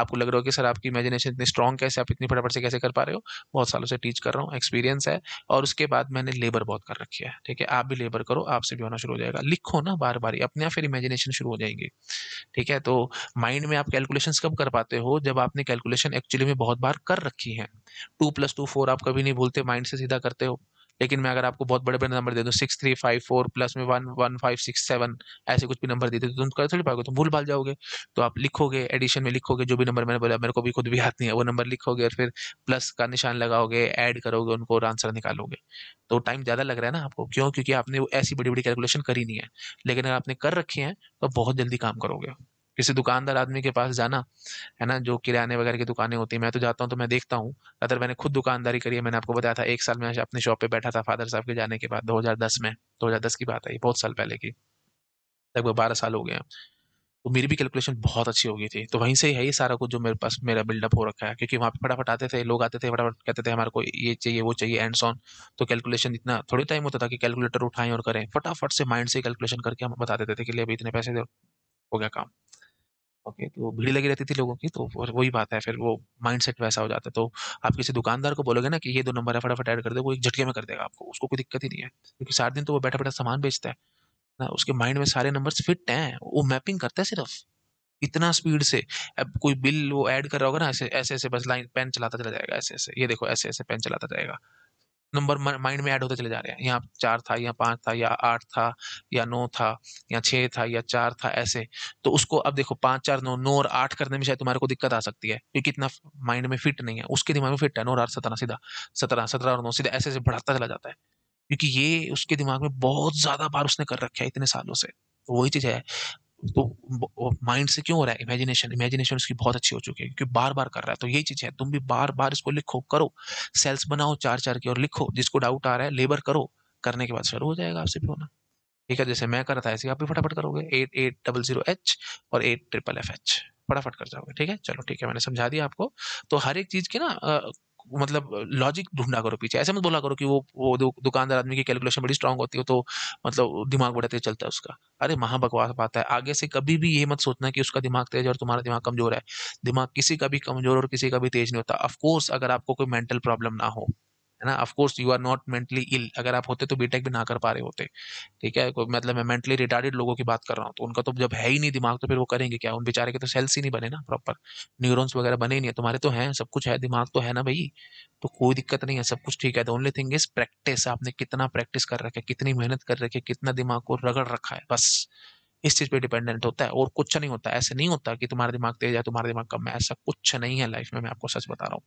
आपको लग रहा हो कि सर आपकी इमेजिनेशन इतनी स्ट्रॉन्ग कैसे आप इतनी फटाफट से कैसे कर पा रहे हो बहुत सालों से टीच कर रहा हूँ एक्सपीरियंस है और उसके बाद मैंने लेबर बहुत कर रखी है ठीक है आप भी लेबर करो आपसे भी होना शुरू हो जाएगा लिखो ना बार बार अपने आप फिर इमेजिनेशन शुरू हो जाएंगे ठीक है तो माइंड में आप कैलकुलेशन कब कर पाते हो जब आपने कैलकुलेशन एक्चुअली में बहुत बार कर रखी है टू प्लस टू फोर आप कभी नहीं भूलते माइंड से सीधा करते हो लेकिन मैं अगर आपको बहुत बड़े बड़े नंबर दे दूँ six three five four plus में one one five six seven ऐसे कुछ भी नंबर दे देते तो तुम कर थोड़ी पाओगे तो भूल भाल जाओगे तो आप लिखोगे एडिशन में लिखोगे जो भी नंबर मैंने बोला मेरे को भी खुद भी याद नहीं है वो नंबर लिखोगे और फिर प्लस का निशान लगाओगे ऐड करोगे उनको और आंसर निकालोगे तो टाइम ज़्यादा लग रहा है ना आपको क्यों क्योंकि आपने ऐसी बड़ी बड़ी कैलकुलेशन करी नहीं है लेकिन अगर आपने कर रखी है तो बहुत जल्दी काम करोगे किसी दुकानदार आदमी के पास जाना है ना जो किराने वगैरह की दुकानें होती हैं मैं तो जाता हूँ तो मैं देखता हूँ अदर मैंने खुद दुकानदारी करी है मैंने आपको बताया था एक साल मैं अपने शॉप पर बैठा था फादर साहब के जाने के बाद 2010 में 2010 की बात आई बहुत साल पहले की लगभग बारह साल हो गए हैं तो मेरी भी कैलकुलेशन बहुत अच्छी हो गई थी तो वहीं से ही है ये सारा कुछ जो मेरे पास मेरा बिल्डअप हो रखा है क्योंकि वहाँ पे फटाफट आते थे लोग आते थे फटाफट कहते थे हमारे को ये चाहिए वो चाहिए एंड सॉन तो कैलकुलेशन इतना थोड़ी टाइम होता था कि कैलकुलेटर उठाएं और करें फटाफट से माइंड से कैलकुलेशन करके हम बता देते थे कि लिए अभी इतने पैसे दो हो गया काम ओके तो भीड़ लगी रहती थी लोगों की तो वही बात है फिर वो माइंडसेट वैसा हो जाता है तो आप किसी दुकानदार को बोलोगे ना कि ये दो नंबर है फटाफट ऐड कर दो वो एक झटके में कर देगा आपको उसको कोई दिक्कत ही नहीं है क्योंकि सात दिन तो वो बैठा बैठा सामान बेचता है ना उसके माइंड में सारे नंबर फिट हैं वो मैपिंग करता है सिर्फ इतना स्पीड से अब कोई बिल वो ऐड कर रहा होगा ना ऐसे ऐसे ऐसे बस लाइन पेन चलाता चला जाएगा ऐसे ऐसे ये देखो ऐसे ऐसे पेन चलाता जाएगा नंबर माइंड में ऐड होते चले जा रहे हैं यहाँ चार था या पाँच था या आठ था या नौ था या छः था या चार था ऐसे तो उसको अब देखो पाँच चार नौ नौ और आठ करने में शायद तुम्हारे को दिक्कत आ सकती है क्योंकि इतना माइंड में फिट नहीं है उसके दिमाग में फिट है नौ और आठ सत्रह सीधा सत्रह सत्रह और नौ सीधा ऐसे ऐसे बढ़ाता चला जाता है क्योंकि ये उसके दिमाग में बहुत ज़्यादा बार उसने कर रखा है इतने सालों से तो वही चीज़ है तो माइंड से क्यों हो रहा है इमेजिनेशन इमेजिनेशन उसकी बहुत अच्छी हो चुकी है क्योंकि बार बार कर रहा है तो यही चीज़ है तुम भी बार बार इसको लिखो करो सेल्स बनाओ चार चार के और लिखो जिसको डाउट आ रहा है लेबर करो करने के बाद शुरू हो जाएगा आपसे भी होना ठीक है जैसे मैं कर रहा था ऐसे आप भी फटाफट करोगे eight eight double zero H और एट ट्रिपल एफ एच फटाफट कर जाओगे ठीक है चलो ठीक है मैंने समझा दिया आपको तो हर एक चीज़ की ना मतलब लॉजिक ढूंढा करो पीछे ऐसे मत बोला करो कि वो वो दुकानदार आदमी की कैलकुलेशन बड़ी स्ट्रांग होती है हो तो मतलब दिमाग बड़ा तेज चलता है उसका अरे महा बकवास बात है आगे से कभी भी ये मत सोचना कि उसका दिमाग तेज और तुम्हारा दिमाग कमजोर है दिमाग किसी का भी कमजोर और किसी का भी तेज नहीं होता ऑफकोर्स अगर आपको कोई मेंटल प्रॉब्लम ना हो है ना of course you are not mentally ill अगर आप होते तो बीटेक भी ना कर पा रहे होते ठीक है मतलब मैं मेंटली रिटार्डेड लोगों की बात कर रहा हूँ तो उनका तो जब है ही नहीं दिमाग तो फिर वो करेंगे क्या उन बेचारे के तो सेल्स ही नहीं बने ना प्रॉपर न्यूरोन्स वगैरह बने ही नहीं है तुम्हारे तो हैं सब कुछ है दिमाग तो है ना भाई तो कोई दिक्कत नहीं है सब कुछ ठीक है ओनली थिंग इज प्रैक्टिस आपने कितना प्रैक्टिस कर रखा है कितनी मेहनत कर रखी है कितना दिमाग को रगड़ रखा है बस इस चीज़ पे डिपेंडेंट होता है और कुछ नहीं होता ऐसे नहीं होता कि तुम्हारा दिमाग तेज है तुम्हारा दिमाग कम है ऐसा कुछ नहीं है लाइफ में मैं आपको सच बता रहा हूँ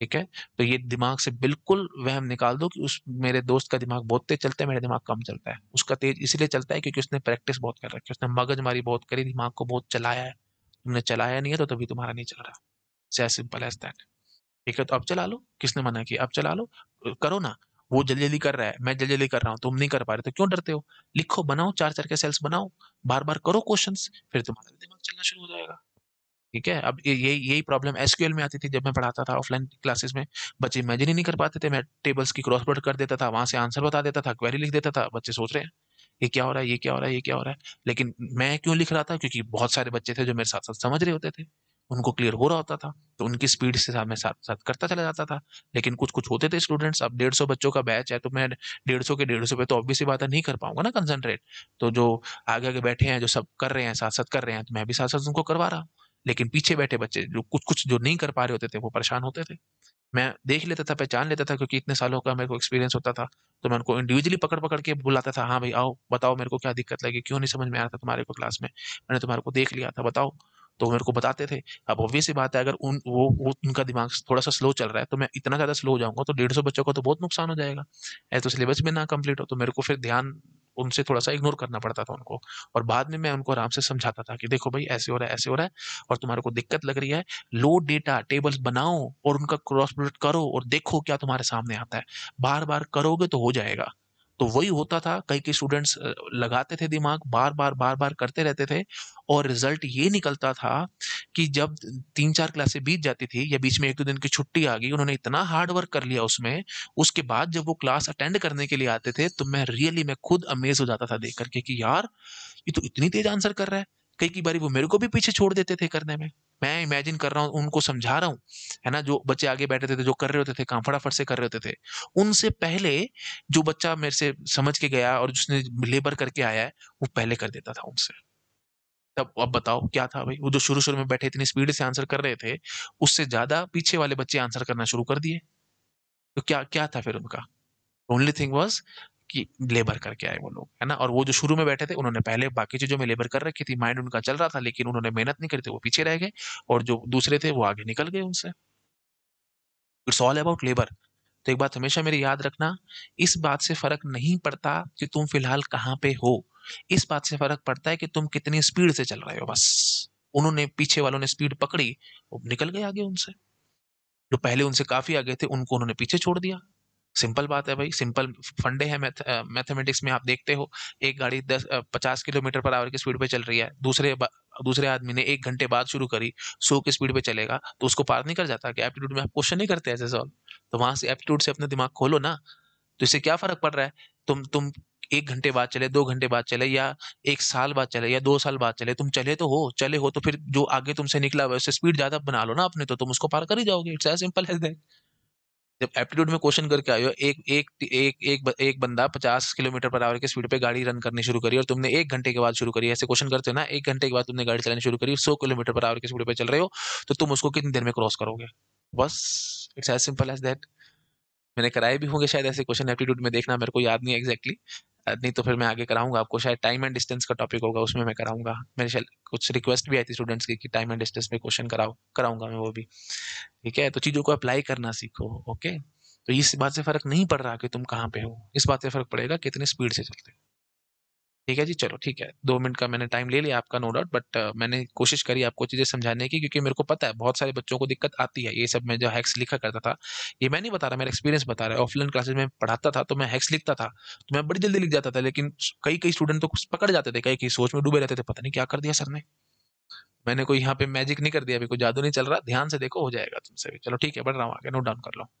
ठीक है तो ये दिमाग से बिल्कुल वहम निकाल दो कि उस मेरे दोस्त का दिमाग बहुत तेज चलता है मेरा दिमाग कम चलता है उसका तेज इसलिए चलता है क्योंकि उसने प्रैक्टिस बहुत कर रखी है उसने मगजमारी बहुत करी दिमाग को बहुत चलाया है तुमने चलाया नहीं है तो तभी तुम्हारा नहीं चल रहा सै सिंपल एज दैट ठीक है तो अब चला लो किसने मना किया अब चला लो करो ना वो जल्दी जल्दी कर रहा है मैं जल्दी जल्दी कर रहा हूँ तुम नहीं कर पा रहे तो क्यों डरते हो लिखो बनाओ चार चार के सेल्स बनाओ बार बार करो क्वेश्चन फिर तुम्हारा दिमाग चलना शुरू हो जाएगा ठीक है अब यही यही प्रॉब्लम एसक्यूएल में आती थी जब मैं पढ़ाता था ऑफलाइन क्लासेस में बच्चे इमेजिन ही नहीं कर पाते थे मैं टेबल्स की क्रॉस कर देता था वहां से आंसर बता देता था क्वेरी लिख देता था बच्चे सोच रहे हैं ये क्या हो रहा है ये क्या हो रहा है ये क्या हो रहा है लेकिन मैं क्यों लिख रहा था क्योंकि बहुत सारे बच्चे थे जो मेरे साथ साथ समझ रहे होते थे उनको क्लियर हो रहा होता था तो उनकी स्पीड से साथ मैं साथ साथ करता चला जाता था लेकिन कुछ कुछ होते थे स्टूडेंट्स अब डेढ़ सौ बच्चों का बैच है तो मैं डेढ़ सौ के डेढ़ सौ पे तो ऑब्वियसली बात नहीं कर पाऊंगा ना कंसनट्रेट तो जो आगे आगे बैठे हैं जो सब कर रहे हैं साथ साथ कर रहे हैं तो मैं भी साथ साथ उनको करवा रहा लेकिन पीछे बैठे बच्चे जो कुछ कुछ जो नहीं कर पा रहे होते थे वो परेशान होते थे मैं देख लेता था पहचान लेता था क्योंकि इतने सालों का मेरे को एक्सपीरियंस होता था तो मैं उनको इंडिविजुअली पकड़ पकड़ के बुलाता था हाँ भाई आओ बताओ मेरे को क्या दिक्कत लगी क्यों नहीं समझ में आया था तुम्हारे को क्लास में मैंने तुम्हारे को देख लिया था बताओ तो मेरे को बताते थे अब ऑब्वियस ही बात है अगर उन वो, वो उनका दिमाग थोड़ा सा स्लो चल रहा है तो मैं इतना ज़्यादा स्लो हो जाऊंगा तो डेढ़ सौ बच्चों का तो बहुत नुकसान हो जाएगा ऐसे तो सिलेबस भी ना कंप्लीट हो तो मेरे को फिर ध्यान उनसे थोड़ा सा इग्नोर करना पड़ता था उनको और बाद में मैं उनको आराम से समझाता था कि देखो भाई ऐसे हो रहा है ऐसे हो रहा है और तुम्हारे को दिक्कत लग रही है लो डेटा टेबल्स बनाओ और उनका क्रॉस प्रोडक्ट करो और देखो क्या तुम्हारे सामने आता है बार बार करोगे तो हो जाएगा तो वही होता था कई के स्टूडेंट्स लगाते थे दिमाग बार बार बार बार करते रहते थे और रिजल्ट ये निकलता था कि जब तीन चार क्लासें बीत जाती थी या बीच में एक दो दिन की छुट्टी आ गई उन्होंने इतना हार्ड वर्क कर लिया उसमें उसके बाद जब वो क्लास अटेंड करने के लिए आते थे तो मैं रियली मैं खुद अमेज हो जाता था देख करके कि यार ये तो इतनी तेज आंसर कर रहा है कई कई बार वो मेरे को भी पीछे छोड़ देते थे करने में मैं इमेजिन कर रहा हूँ उनको समझा रहा हूँ है ना जो बच्चे आगे बैठे थे जो कर रहे होते थे काम फटाफट से कर रहे होते थे उनसे पहले जो बच्चा मेरे से समझ के गया और जिसने लेबर करके आया है वो पहले कर देता था उनसे तब अब बताओ क्या था भाई वो जो शुरू शुरू में बैठे इतनी स्पीड से आंसर कर रहे थे उससे ज्यादा पीछे वाले बच्चे आंसर करना शुरू कर दिए तो क्या क्या था फिर उनका ओनली थिंग वॉज कि लेबर करके आए वो लोग है ना और वो जो शुरू में बैठे थे उन्होंने पहले बाकी चीजों में लेबर कर रखी थी माइंड उनका चल रहा था लेकिन उन्होंने मेहनत नहीं करी थी वो पीछे रह गए और जो दूसरे थे वो आगे निकल गए उनसे इट्स ऑल अबाउट लेबर तो एक बात हमेशा मेरी याद रखना इस बात से फर्क नहीं पड़ता कि तुम फिलहाल कहाँ पे हो इस बात से फर्क पड़ता है कि तुम कितनी स्पीड से चल रहे हो बस उन्होंने पीछे वालों ने स्पीड पकड़ी वो निकल गए आगे उनसे जो पहले उनसे काफी आगे थे उनको उन्होंने पीछे छोड़ दिया सिंपल बात है भाई सिंपल फंडे हैं मैथमेटिक्स में आप देखते हो एक गाड़ी दस पचास किलोमीटर पर आवर की स्पीड पे चल रही है दूसरे दूसरे आदमी ने एक घंटे बाद शुरू करी सो की स्पीड पे चलेगा तो उसको पार नहीं कर जाता कि एप्टीट्यूड में आप क्वेश्चन नहीं करते ऐसे सॉल्व तो वहां से एप्टीट्यूड से अपना दिमाग खोलो ना तो इससे क्या फर्क पड़ रहा है तुम तुम एक घंटे बाद चले दो घंटे बाद चले या एक साल बाद चले या दो साल बाद चले तुम चले तो हो चले हो तो फिर जो आगे तुमसे निकला हुआ है उससे स्पीड ज्यादा बना लो ना अपने तो तुम उसको पार कर ही जाओगे it's as simple as that जब एप्टीट्यूड में क्वेश्चन करके आए हो एक एक एक एक एक बंदा पचास किलोमीटर पर आवर की स्पीड पे गाड़ी रन करनी शुरू करी और तुमने एक घंटे के बाद शुरू करी ऐसे क्वेश्चन करते हो ना एक घंटे के बाद तुमने गाड़ी चलानी शुरू करी सौ किलोमीटर पर आवर की स्पीड पे चल रहे हो तो तुम उसको कितनी देर में क्रॉस करोगे बस it's as simple as that मैंने कराए भी होंगे शायद ऐसे क्वेश्चन एप्टीट्यूड में देखना मेरे को याद नहीं एक्जैक्टली नहीं तो फिर मैं आगे कराऊंगा आपको शायद टाइम एंड डिस्टेंस का टॉपिक होगा उसमें मैं कराऊंगा मेरे शायद कुछ रिक्वेस्ट भी आई थी स्टूडेंट्स की कि टाइम एंड डिस्टेंस में क्वेश्चन कराओ कराऊंगा मैं वो भी ठीक है तो चीज़ों को अप्लाई करना सीखो ओके तो इस बात से फर्क नहीं पड़ रहा कि तुम कहाँ पे हो इस बात से फर्क पड़ेगा कितने स्पीड से चलते हो ठीक है जी चलो ठीक है दो मिनट का मैंने टाइम ले लिया आपका नो डाउट बट मैंने कोशिश करी आपको चीज़ें समझाने की क्योंकि मेरे को पता है बहुत सारे बच्चों को दिक्कत आती है ये सब मैं जो हैक्स लिखा करता था ये मैं नहीं बता रहा मेरा एक्सपीरियंस बता रहा है ऑफलाइन क्लासेस में पढ़ाता था तो मैं हैक्स लिखता था तो मैं बड़ी जल्दी लिख जाता था लेकिन कई कई स्टूडेंट तो पकड़ जाते थे कई कई सोच में डूबे रहते थे पता नहीं क्या कर दिया सर ने मैंने कोई यहाँ पे मैजिक नहीं कर दिया अभी कोई जादू नहीं चल रहा ध्यान से देखो हो जाएगा तुमसे भी चलो ठीक है बढ़ रहा हूँ आगे नोट डाउन कर लो